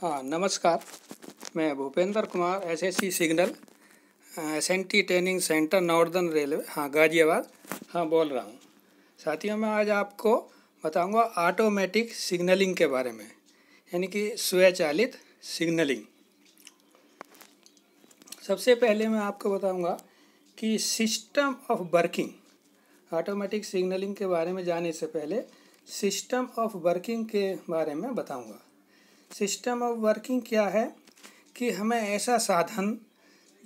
हाँ नमस्कार मैं Bhupendra Kumar S S C signal S N T training centre northern railway हाँ गाजियाबाद हाँ बोल रहा हूँ साथियों मैं आज आपको बताऊंगा ऑटोमेटिक सिग्नलिंग के बारे में यानी कि स्वचालित सिग्नलिंग सबसे पहले मैं आपको बताऊंगा कि system of working automatic signalling के बारे में जाने से पहले सिस्टम ऑफ वर्किंग के बारे में बताऊँगा सिस्टम ऑफ वर्किंग क्या है कि हमें ऐसा साधन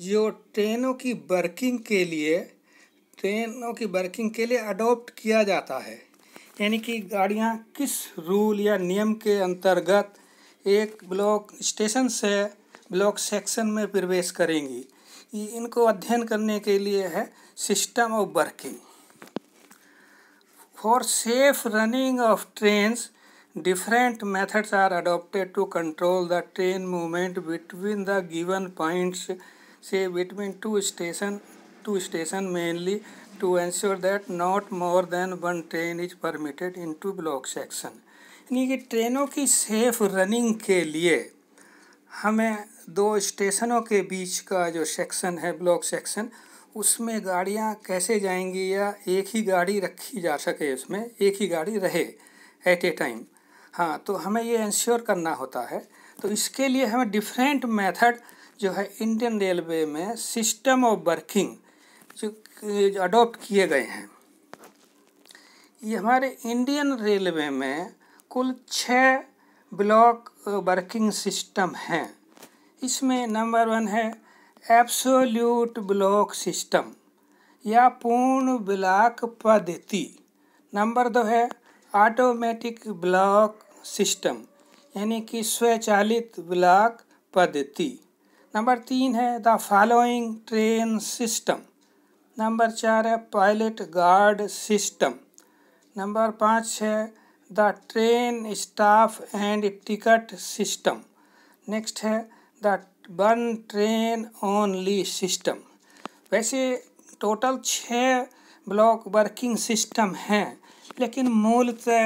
जो ट्रेनों की वर्किंग के लिए ट्रेनों की वर्किंग के लिए अडॉप्ट किया जाता है यानी कि गाड़ियाँ किस रूल या नियम के अंतर्गत एक ब्लॉक स्टेशन से ब्लॉक सेक्शन में प्रवेश करेंगी ये इनको अध्ययन करने के लिए है system of working for safe running of trains Different methods are adopted to control the train movement between the given points, say between two station, two station mainly to ensure that not more than one train is permitted into block section यानी कि ट्रेनों की safe running के लिए हमें दो स्टेशनों के बीच का जो सेक्शन है ब्लॉक सेक्शन उसमें गाड़ियाँ कैसे जाएंगी या एक ही गाड़ी रखी जा सके उसमें एक ही गाड़ी रहे एट ए टाइम हाँ तो हमें ये इंश्योर करना होता है तो इसके लिए हमें डिफरेंट मेथड जो है इंडियन रेलवे में सिस्टम ऑफ वर्किंग जो अडॉप्ट किए गए हैं ये हमारे इंडियन रेलवे में कुल छः ब्लॉक वर्किंग सिस्टम हैं इसमें नंबर वन है एब्सोल्यूट ब्लॉक सिस्टम या पूर्ण ब्लॉक पद्धति नंबर दो है ऑटोमेटिक ब्लॉक सिस्टम यानी कि स्वचालित ब्लॉक पद्धति नंबर तीन है the following train system number चार है पायलट गार्ड सिस्टम नंबर पाँच है the train staff and ticket system next है the one train only system वैसे टोटल छः ब्लॉक वर्किंग सिस्टम हैं लेकिन मूल से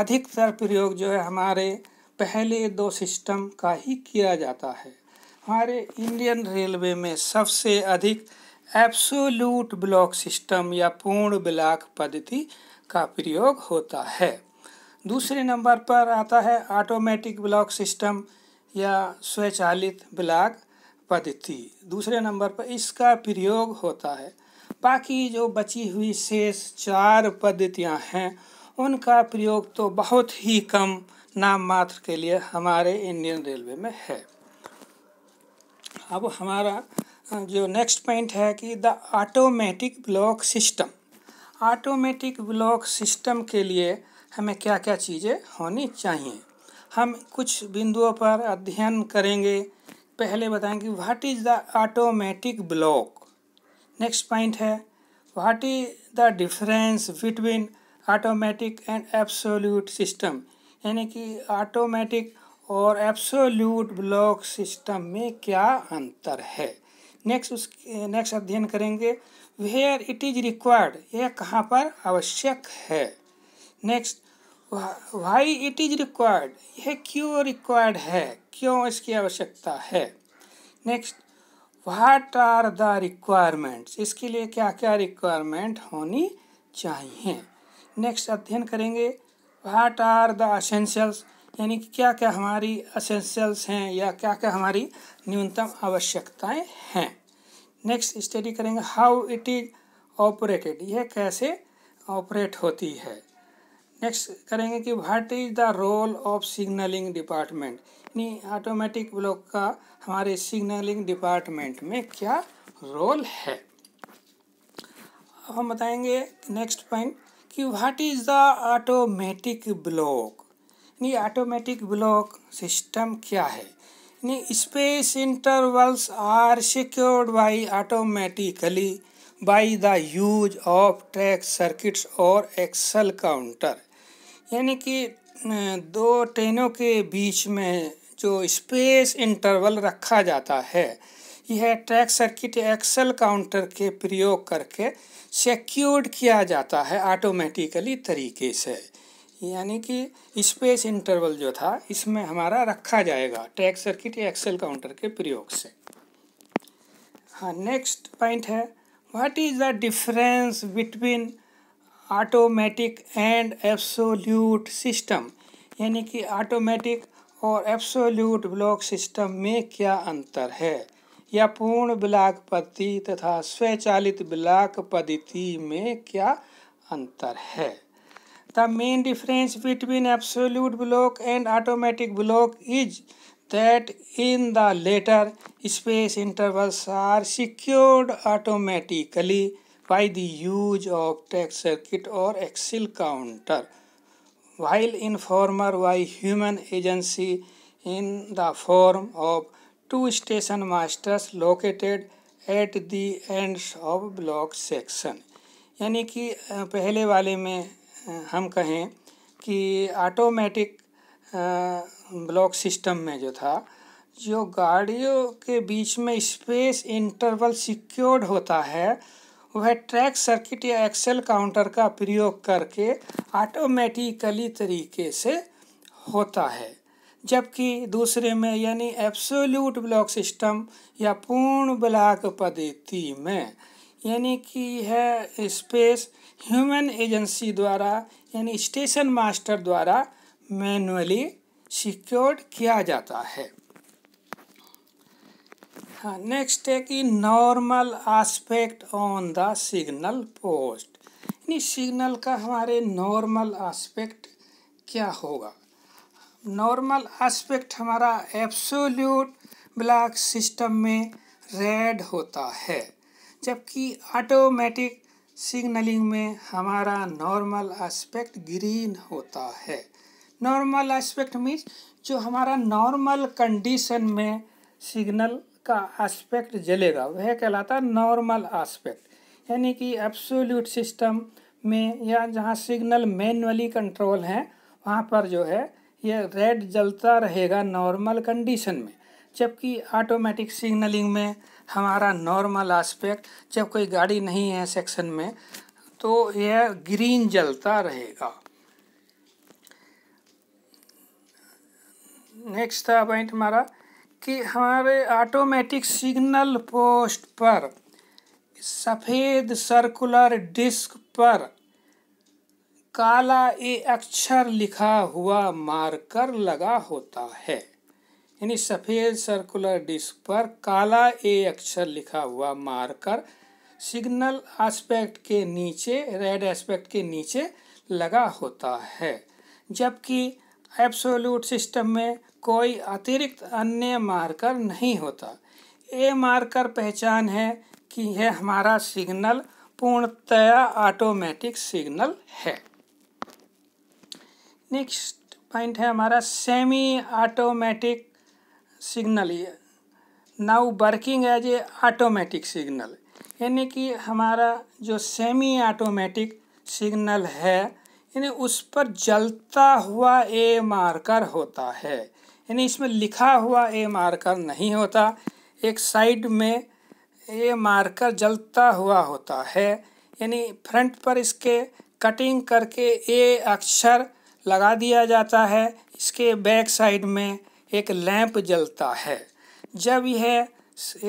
अधिकतर प्रयोग जो है हमारे पहले दो सिस्टम का ही किया जाता है हमारे इंडियन रेलवे में सबसे अधिक एब्सोल्यूट ब्लॉक सिस्टम या पूर्ण ब्लॉक पद्धति का प्रयोग होता है दूसरे नंबर पर आता है ऑटोमेटिक ब्लॉक सिस्टम या स्वचालित ब्लॉक पद्धति दूसरे नंबर पर इसका प्रयोग होता है बाकी जो बची हुई शेष चार पद्धतियाँ हैं उनका प्रयोग तो बहुत ही कम नाम मात्र के लिए हमारे इंडियन रेलवे में है अब हमारा जो नेक्स्ट पॉइंट है कि the automatic block system automatic block system के लिए हमें क्या क्या चीज़ें होनी चाहिए हम कुछ बिंदुओं पर अध्ययन करेंगे पहले बताएं कि what is the automatic block next point है what is the difference between automatic and absolute system यानी कि ऑटोमेटिक और एब्सोल्यूट ब्लॉक सिस्टम में क्या अंतर है नेक्स्ट उस नेक्स्ट अध्ययन करेंगे वेयर इट इज रिक्वायर्ड यह कहाँ पर आवश्यक है next why it is required यह क्यों रिक्वायर्ड है क्यों इसकी आवश्यकता है next what are the requirements इसके लिए क्या क्या रिक्वायरमेंट होनी चाहिए नेक्स्ट अध्ययन करेंगे व्हाट आर द असेंशियल्स यानी कि क्या क्या हमारी असेंशियल्स हैं या क्या क्या हमारी न्यूनतम आवश्यकताएं हैं नेक्स्ट स्टडी करेंगे हाउ इट इज ऑपरेटेड यह कैसे ऑपरेट होती है नेक्स्ट करेंगे कि what is the role of signalling department अपनी ऑटोमेटिक ब्लॉक का हमारे सिग्नलिंग डिपार्टमेंट में क्या रोल है अब हम बताएंगे नेक्स्ट पॉइंट कि what is the automatic block यानी ऑटोमेटिक ब्लॉक सिस्टम क्या है यानी space intervals are secured by automatically by the use of track circuits और एक्सल काउंटर यानी कि दो ट्रेनों के बीच में जो स्पेस इंटरवल रखा जाता है यह ट्रैक सर्किट एक्सल काउंटर के प्रयोग करके सिक्योर्ड किया जाता है ऑटोमेटिकली तरीके से यानी कि स्पेस इंटरवल जो था इसमें हमारा रखा जाएगा ट्रैक सर्किट एक्सेल काउंटर के प्रयोग से हाँ नेक्स्ट पॉइंट है what is the difference between automatic and absolute system यानी कि ऑटोमेटिक और एब्सोल्यूट ब्लॉक सिस्टम में क्या अंतर है या पूर्ण ब्लॉक पद्धति तथा स्वचालित ब्लॉक पद्धति में क्या अंतर है the main difference between absolute block and automatic block is that in the latter space intervals are secured automatically by the use of टेक्स सर्किट और axle counter while in former by human agency in the form of two station masters located at the ends of block section यानी कि पहले वाले में हम कहें कि ऑटोमेटिक ब्लॉक सिस्टम में जो था जो गाड़ियों के बीच में स्पेस इंटरवल सिक्योर्ड होता है वह ट्रैक सर्किट या एक्सेल काउंटर का प्रयोग करके ऑटोमेटिकली तरीके से होता है जबकि दूसरे में यानी एब्सोल्यूट ब्लॉक सिस्टम या पूर्ण ब्लॉक पद्धति में यानी कि यह स्पेस ह्यूमन एजेंसी द्वारा यानी स्टेशन मास्टर द्वारा मैनुअली सिक्योर्ड किया जाता है हाँ नेक्स्ट है कि normal aspect on the signal post यानी सिग्नल का हमारे नॉर्मल आस्पेक्ट क्या होगा नॉर्मल आस्पेक्ट हमारा एब्सोल्यूट ब्लैक सिस्टम में रेड होता है जबकि ऑटोमेटिक सिग्नलिंग में हमारा नॉर्मल आस्पेक्ट ग्रीन होता है नॉर्मल आस्पेक्ट मीन्स जो हमारा नॉर्मल कंडीशन में सिग्नल का आस्पेक्ट जलेगा वह कहलाता है नॉर्मल आस्पेक्ट यानी कि एब्सोल्यूट सिस्टम में या जहाँ सिग्नल मैनुअली कंट्रोल है वहाँ पर जो है ये रेड जलता रहेगा नॉर्मल कंडीशन में जबकि ऑटोमेटिक सिग्नलिंग में हमारा नॉर्मल आस्पेक्ट जब कोई गाड़ी नहीं है सेक्शन में तो यह ग्रीन जलता रहेगा नेक्स्ट था पॉइंट हमारा कि हमारे ऑटोमेटिक सिग्नल पोस्ट पर सफ़ेद सर्कुलर डिस्क पर काला ए अक्षर लिखा हुआ मार्कर लगा होता है यानी सफ़ेद सर्कुलर डिस्क पर काला ए अक्षर लिखा हुआ मार्कर सिग्नल एस्पेक्ट के नीचे रेड एस्पेक्ट के नीचे लगा होता है जबकि एब्सोल्यूट सिस्टम में कोई अतिरिक्त अन्य मार्कर नहीं होता ये मार्कर पहचान है कि यह हमारा सिग्नल पूर्णतया ऑटोमेटिक सिग्नल है नेक्स्ट पॉइंट है हमारा सेमी ऑटोमेटिक सिग्नल ये now working as a automatic signal यानी कि हमारा जो सेमी ऑटोमेटिक सिग्नल है यानी उस पर जलता हुआ ए मार्कर होता है यानी इसमें लिखा हुआ ए मार्कर नहीं होता एक साइड में ए मार्कर जलता हुआ होता है यानी फ्रंट पर इसके कटिंग करके ए अक्षर लगा दिया जाता है इसके बैक साइड में एक लैंप जलता है जब यह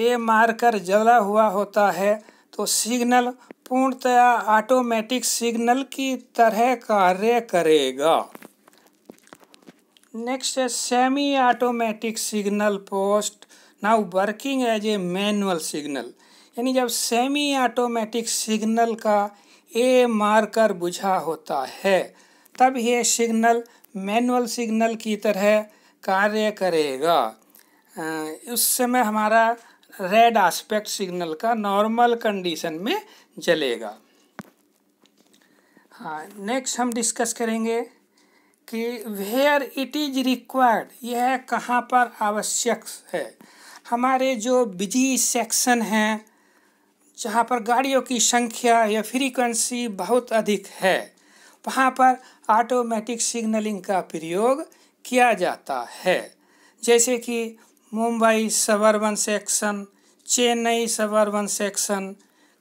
ए मार्कर जला हुआ होता है तो सिग्नल पूर्णतया ऑटोमेटिक सिग्नल की तरह कार्य करेगा नेक्स्ट है semi automatic signal post now working as a manual signal यानी जब सेमी ऑटोमेटिक सिग्नल का ए मार्कर बुझा होता है तब यह सिग्नल मैनुअल सिग्नल की तरह कार्य करेगा उस समय हमारा रेड आस्पेक्ट सिग्नल का नॉर्मल कंडीशन में जलेगा हाँ नेक्स्ट हम डिस्कस करेंगे कि वेयर इट इज़ रिक्वायर्ड यह कहाँ पर आवश्यक है हमारे जो बिजी सेक्शन हैं जहाँ पर गाड़ियों की संख्या या फ्रीक्वेंसी बहुत अधिक है वहाँ पर ऑटोमेटिक सिग्नलिंग का प्रयोग किया जाता है जैसे कि Mumbai suburban section Chennai suburban section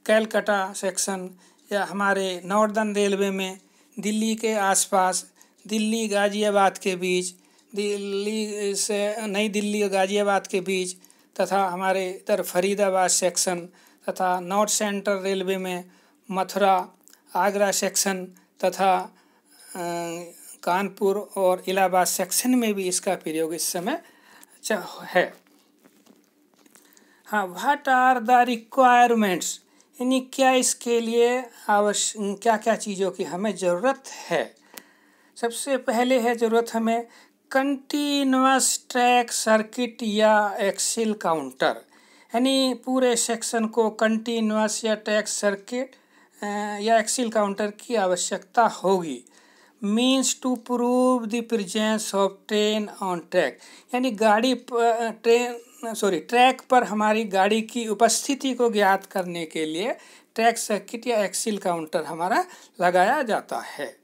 Calcutta section या हमारे नॉर्दर्न रेलवे में दिल्ली के आसपास दिल्ली गाज़ियाबाद के बीच दिल्ली से नई दिल्ली और गाज़ियाबाद के बीच तथा हमारे इधर फरीदाबाद सेक्शन तथा नॉर्थ सेंट्रल रेलवे में मथुरा आगरा सेक्शन तथा कानपुर और इलाहाबाद सेक्शन में भी इसका प्रयोग इस समय है हाँ व्हाट आर द रिक्वायरमेंट्स यानी क्या इसके लिए आवश्यक क्या क्या चीज़ों की हमें ज़रूरत है सबसे पहले है ज़रूरत हमें कंटिन्यूस ट्रैक सर्किट या एक्सिल काउंटर यानी पूरे सेक्शन को कंटिन्यूस या ट्रैक सर्किट या एक्सिल काउंटर की आवश्यकता होगी means to prove the presence of train on track यानी गाड़ी ट्रेन सॉरी ट्रैक पर हमारी गाड़ी की उपस्थिति को ज्ञात करने के लिए ट्रैक सर्किट या एक्सिल काउंटर हमारा लगाया जाता है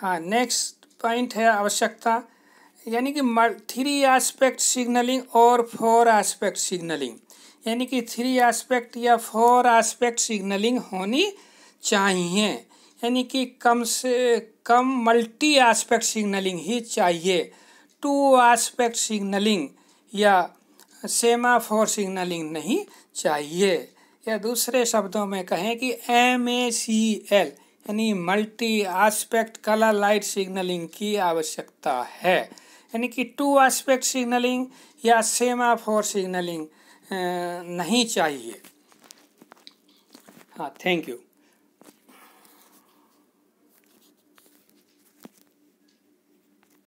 हाँ नेक्स्ट पॉइंट है आवश्यकता यानी कि थ्री एस्पेक्ट सिग्नलिंग और फोर एस्पेक्ट सिग्नलिंग यानी कि थ्री एस्पेक्ट या फोर एस्पेक्ट सिग्नलिंग होनी चाहिए यानी कि कम से कम मल्टी एस्पेक्ट सिग्नलिंग ही चाहिए टू एस्पेक्ट सिग्नलिंग या सेमा फोर सिग्नलिंग नहीं चाहिए या दूसरे शब्दों में कहें कि एम ए सी एल यानी multi aspect colour light signalling की आवश्यकता है यानी कि टू आस्पेक्ट सिग्नलिंग या सेमा फोर सिग्नलिंग नहीं चाहिए हाँ थैंक यू